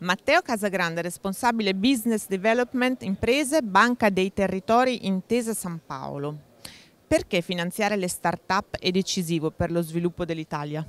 Matteo Casagrande, responsabile Business Development Imprese, Banca dei Territori Intesa San Paolo. Perché finanziare le start-up è decisivo per lo sviluppo dell'Italia?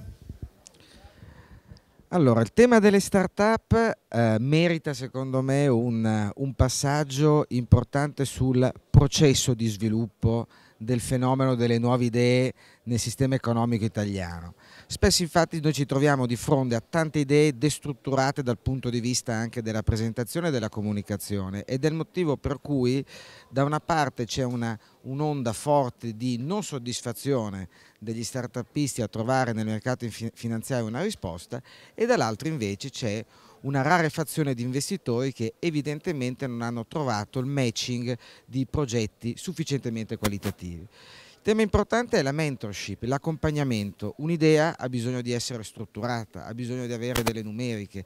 Allora, il tema delle start-up eh, merita secondo me un, un passaggio importante sul processo di sviluppo del fenomeno delle nuove idee nel sistema economico italiano. Spesso infatti noi ci troviamo di fronte a tante idee destrutturate dal punto di vista anche della presentazione e della comunicazione ed è il motivo per cui da una parte c'è un'onda forte di non soddisfazione degli start-upisti a trovare nel mercato finanziario una risposta e dall'altra invece c'è una rarefazione di investitori che evidentemente non hanno trovato il matching di progetti sufficientemente qualitativi. Il tema importante è la mentorship, l'accompagnamento. Un'idea ha bisogno di essere strutturata, ha bisogno di avere delle numeriche.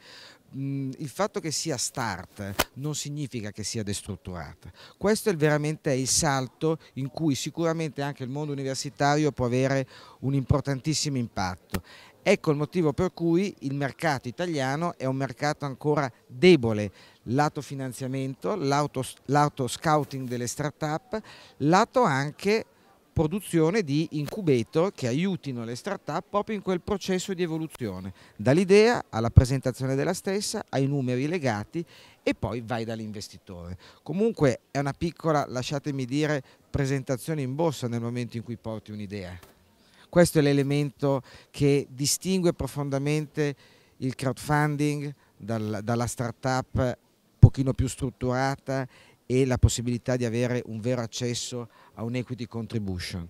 Mm, il fatto che sia start non significa che sia destrutturata. Questo è veramente il salto in cui sicuramente anche il mondo universitario può avere un importantissimo impatto. Ecco il motivo per cui il mercato italiano è un mercato ancora debole, lato finanziamento, lato scouting delle start-up, lato anche produzione di incubator che aiutino le start-up proprio in quel processo di evoluzione, dall'idea alla presentazione della stessa, ai numeri legati e poi vai dall'investitore. Comunque è una piccola, lasciatemi dire, presentazione in borsa nel momento in cui porti un'idea. Questo è l'elemento che distingue profondamente il crowdfunding dal, dalla startup un pochino più strutturata e la possibilità di avere un vero accesso a un equity contribution.